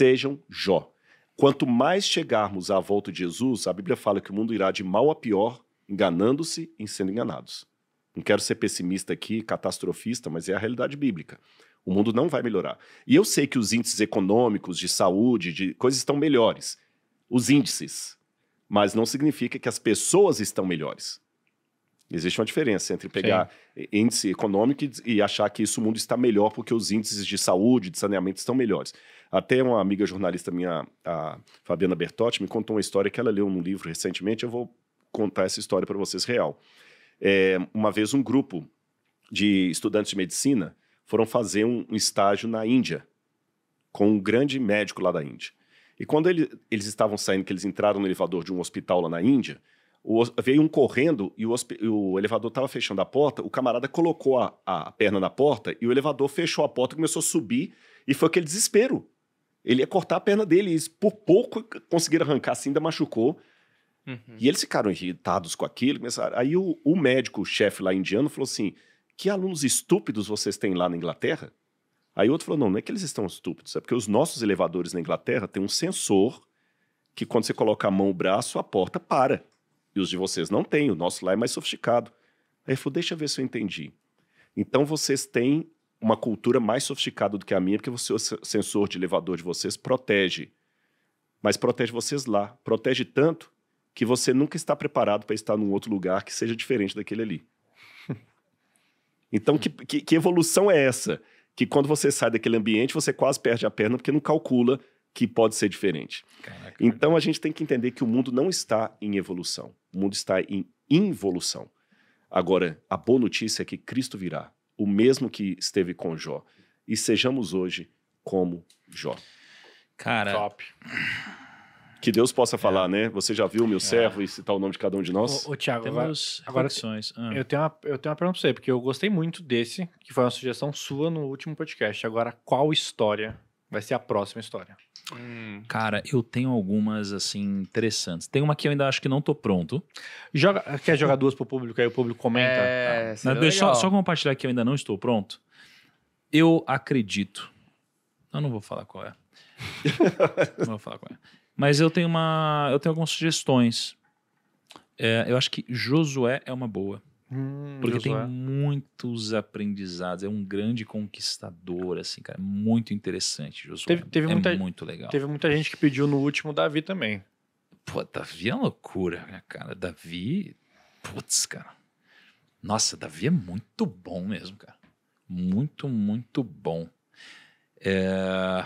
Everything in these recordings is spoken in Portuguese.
sejam Jó. Quanto mais chegarmos à volta de Jesus, a Bíblia fala que o mundo irá de mal a pior, enganando-se e sendo enganados. Não quero ser pessimista aqui, catastrofista, mas é a realidade bíblica. O mundo não vai melhorar. E eu sei que os índices econômicos, de saúde, de coisas estão melhores. Os índices. Mas não significa que as pessoas estão melhores. Existe uma diferença entre pegar Sim. índice econômico e achar que isso o mundo está melhor porque os índices de saúde, de saneamento estão melhores. Até uma amiga jornalista minha, a Fabiana Bertotti, me contou uma história que ela leu num livro recentemente. Eu vou contar essa história para vocês real. É, uma vez um grupo de estudantes de medicina foram fazer um, um estágio na Índia com um grande médico lá da Índia. E quando ele, eles estavam saindo, que eles entraram no elevador de um hospital lá na Índia, o, veio um correndo e o, o elevador estava fechando a porta. O camarada colocou a, a, perna na porta e o elevador fechou a porta, e começou a subir e foi aquele desespero. Ele ia cortar a perna dele, e por pouco conseguiram arrancar, assim, ainda machucou. Uhum. E eles ficaram irritados com aquilo. Começaram... Aí o, o médico, o chefe lá indiano, falou assim: Que alunos estúpidos vocês têm lá na Inglaterra? Aí outro falou: Não, não é que eles estão estúpidos, é porque os nossos elevadores na Inglaterra têm um sensor que quando você coloca a mão, o braço, a porta para. E os de vocês não têm, o nosso lá é mais sofisticado. Aí ele falou: Deixa eu ver se eu entendi. Então vocês têm uma cultura mais sofisticada do que a minha, porque o seu sensor de elevador de vocês protege. Mas protege vocês lá. Protege tanto que você nunca está preparado para estar num outro lugar que seja diferente daquele ali. Então, que, que, que, evolução é essa? Que quando você sai daquele ambiente, você quase perde a perna porque não calcula que pode ser diferente. Caraca. Então, a gente tem que entender que o mundo não está em evolução. O mundo está em involução. Agora, a boa notícia é que Cristo virá o mesmo que esteve com Jó. E sejamos hoje como Jó. Cara. Top. Que Deus possa é. falar, é. né? Você já viu o meu é. servo e citar o nome de cada um de nós? Ô, ô Tiago, agora, agora ah. eu, tenho uma, eu tenho uma pergunta pra você, porque eu gostei muito desse, que foi uma sugestão sua no último podcast. Agora, qual história vai ser a próxima história? Hum. Cara, eu tenho algumas assim interessantes. Tem uma que eu ainda acho que não tô pronto. Joga, quer jogar duas pro público aí o público comenta. É, tá. deixa só, só, compartilhar que eu ainda não estou pronto. Eu acredito. Eu não vou falar qual é. não vou falar qual é. Mas eu tenho uma, eu tenho algumas sugestões. É, eu acho que Josué é uma boa. Hum, porque tem muitos aprendizados. É um grande conquistador, assim, cara. É muito interessante, Josué. Teve, teve é muita, muito legal. Teve muita gente que pediu no último Davi também. Pô, Davi é uma loucura, minha né, cara? Davi. Putz, cara. Nossa, Davi é muito bom mesmo, cara. Muito, muito bom. É...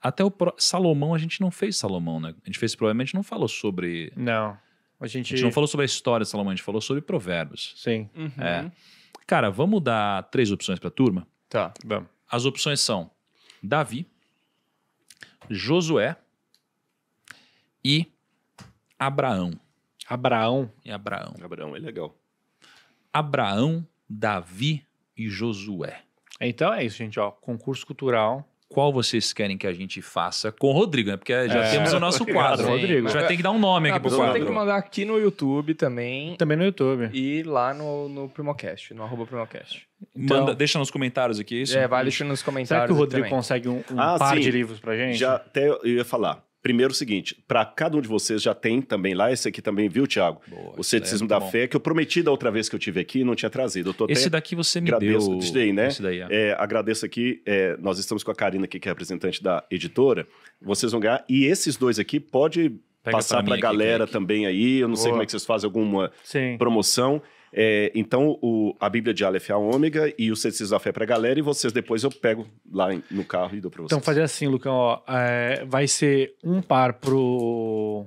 Até o Salomão, a gente não fez Salomão, né? A gente fez, provavelmente, não falou sobre. Não. A gente... a gente não falou sobre a história Salomão, a gente falou sobre provérbios. Sim. Uhum. É. Cara, vamos dar três opções para a turma? Tá, vamos. As opções são Davi, Josué e Abraão. Abraão? E Abraão. Abraão é legal. Abraão, Davi e Josué. Então é isso, gente. Ó, concurso cultural qual vocês querem que a gente faça com o Rodrigo, né? Porque já é, temos o nosso quadro. Rodrigo. A gente vai ter que dar um nome aqui ah, pro quadro. tem que mandar aqui no YouTube também. Também no YouTube. E lá no, no Primocast, no arroba Primocast. Então, Manda, deixa nos comentários aqui é isso. É, vai deixando nos comentários. Será que o Rodrigo também. consegue um, um ah, par sim. de livros pra gente? Já até eu ia falar. Primeiro, o seguinte, para cada um de vocês já tem também lá, esse aqui também, viu, Tiago? O é Ceticismo é da bom. Fé, que eu prometi da outra vez que eu tive aqui e não tinha trazido. esse daqui você me agradeço, deu. Esse daí, né? Esse daí, é. É, agradeço aqui, é, nós estamos com a Karina aqui, que é representante da editora. Vocês vão ganhar. E esses dois aqui, pode Pega passar para a galera aqui, aqui. também aí. Eu não Boa. sei como é que vocês fazem alguma Sim. promoção. É, então, o, a Bíblia de Aleph é a ômega e o Ceticismo da Fé para a galera, e vocês depois eu pego lá em, no carro e dou para vocês. Então, fazer assim, Lucão, ó, é, vai ser um par pro,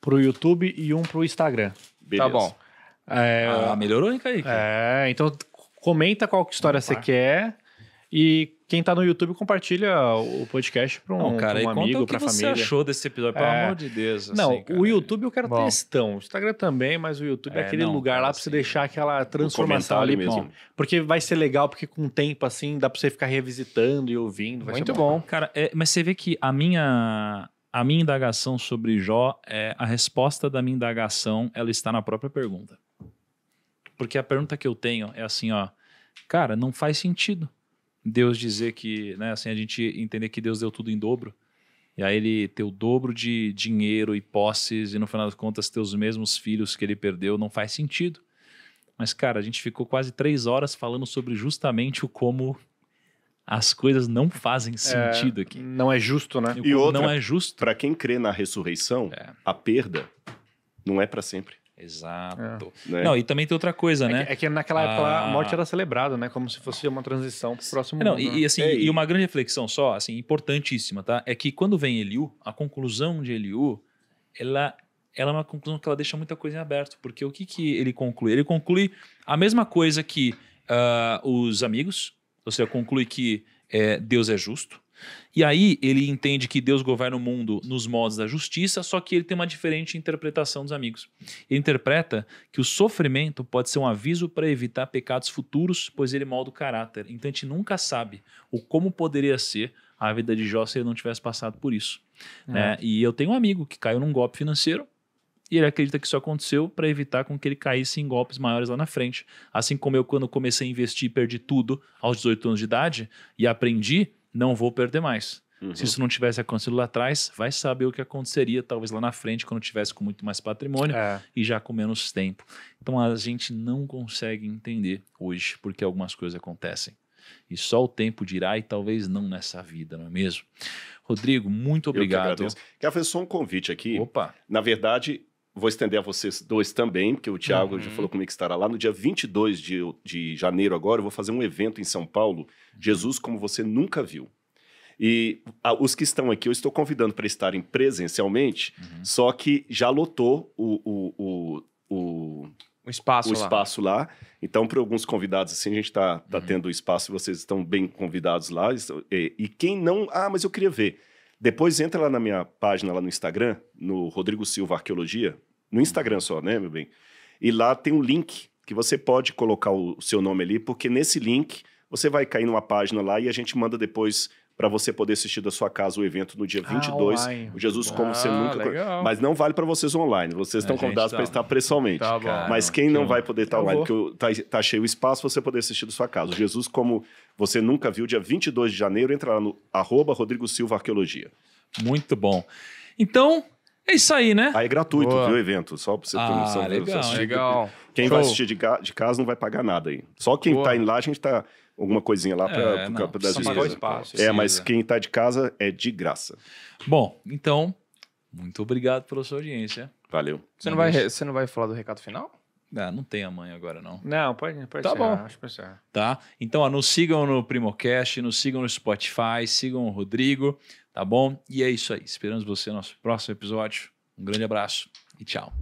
pro YouTube e um pro Instagram. Beleza. Tá bom. É, ah, melhorou, hein, Kaique? É, então comenta qual história um você quer e quem tá no YouTube compartilha o podcast para um, não, cara, pra um amigo, para família. O que você achou desse episódio? Pelo é... amor de Deus. Assim, não, cara, o YouTube eu quero bom. textão. O Instagram também, mas o YouTube é, é aquele não, lugar lá assim, para você deixar aquela transformação ali. Mesmo. porque vai ser legal, porque com o tempo, assim, dá para você ficar revisitando e ouvindo. Muito bom. bom. Cara, é, mas você vê que a minha... A minha indagação sobre Jó, é, a resposta da minha indagação, ela está na própria pergunta. Porque a pergunta que eu tenho é assim, ó, cara, não faz sentido Deus dizer que, né, assim, a gente entender que Deus deu tudo em dobro. E aí ele ter o dobro de dinheiro e posses e no final das contas ter os mesmos filhos que ele perdeu não faz sentido. Mas, cara, a gente ficou quase três horas falando sobre justamente o como as coisas não fazem é, sentido é, aqui. Não é justo, né? E, e outra, não é justo. Para quem crê na ressurreição, é. a perda não é para sempre. Exato. É. Não, e também tem outra coisa, é né? Que, é que naquela ah. época a morte ah. era celebrada, né? Como se fosse uma transição para o próximo Não, mundo. E, né? e assim, é, e uma grande reflexão só, assim, importantíssima, tá? É que quando vem Eliu, a conclusão de Eliu, ela, ela é uma conclusão que ela deixa muita coisa em aberto. Porque o que, que ele conclui? Ele conclui a mesma coisa que uh, os amigos, ou seja, conclui que eh, Deus é justo, e aí ele entende que Deus governa o mundo nos modos da justiça, só que ele tem uma diferente interpretação dos amigos. Ele interpreta que o sofrimento pode ser um aviso para evitar pecados futuros, pois ele molda o caráter. Então a gente nunca sabe o como poderia ser a vida de Jó se ele não tivesse passado por isso. É. Né? E eu tenho um amigo que caiu num golpe financeiro, e ele acredita que isso aconteceu para evitar com que ele caísse em golpes maiores lá na frente. Assim como eu, quando comecei a investir, perdi tudo aos 18 anos de idade e aprendi não vou perder mais. Uhum. Se isso não tivesse acontecido lá atrás, vai saber o que aconteceria, talvez lá na frente, quando tivesse com muito mais patrimônio é. e já com menos tempo. Então a gente não consegue entender hoje porque algumas coisas acontecem. E só o tempo dirá, e talvez não nessa vida, não é mesmo? Rodrigo, muito obrigado. Eu que Quero fazer só um convite aqui. Opa. Na verdade, vou estender a vocês dois também, porque o Thiago uhum. já falou comigo que estará lá. No dia 22 de, de janeiro agora, eu vou fazer um evento em São Paulo, Jesus como você nunca viu. E a, os que estão aqui, eu estou convidando para estarem presencialmente, uhum. só que já lotou o, o, o, o um espaço, o lá. espaço lá. Então, para alguns convidados, assim, a gente está tá uhum. tendo espaço, vocês estão bem convidados lá. E, e, quem não. Ah, mas eu queria ver. Depois entra lá na minha página, lá no Instagram, no Rodrigo Silva Arqueologia, no Instagram só, né, meu bem? E lá tem um link que você pode colocar o seu nome ali, porque nesse link você vai cair numa página lá e a gente manda depois para você poder assistir da sua casa o evento no dia 22. Ah, o Jesus Como ah, Você Nunca. Legal. Mas não vale para vocês online. Vocês estão convidados tá... para estar pessoalmente. Tá bom. Mas quem não vai poder estar tá online, vou. porque tá, tá cheio o espaço, você poder assistir da sua casa. O Jesus Como Você Nunca Viu, dia 22 de janeiro, entra lá no arroba Rodrigo Silva Arqueologia. Muito bom. Então, é isso aí, né? Aí é gratuito, Boa. viu, o evento? Só para você ter ah, Legal, legal. Quem Show. vai assistir de, de, casa não vai pagar nada aí. Só quem Boa. tá indo lá, a gente está alguma coisinha lá para é, campo das despesas. Espaço, é, mas quem está de casa é de graça. Bom, então, muito obrigado pela sua audiência. Valeu. Você não, vai, você não vai falar do recado final? Ah, não tem amanhã agora, não. Não, pode, pode tá ser, bom. Acho que pode ser. Tá? Então, ó, nos sigam no Primocast, nos sigam no Spotify, sigam o Rodrigo, tá bom? E é isso aí. Esperamos você no nosso próximo episódio. Um grande abraço e tchau.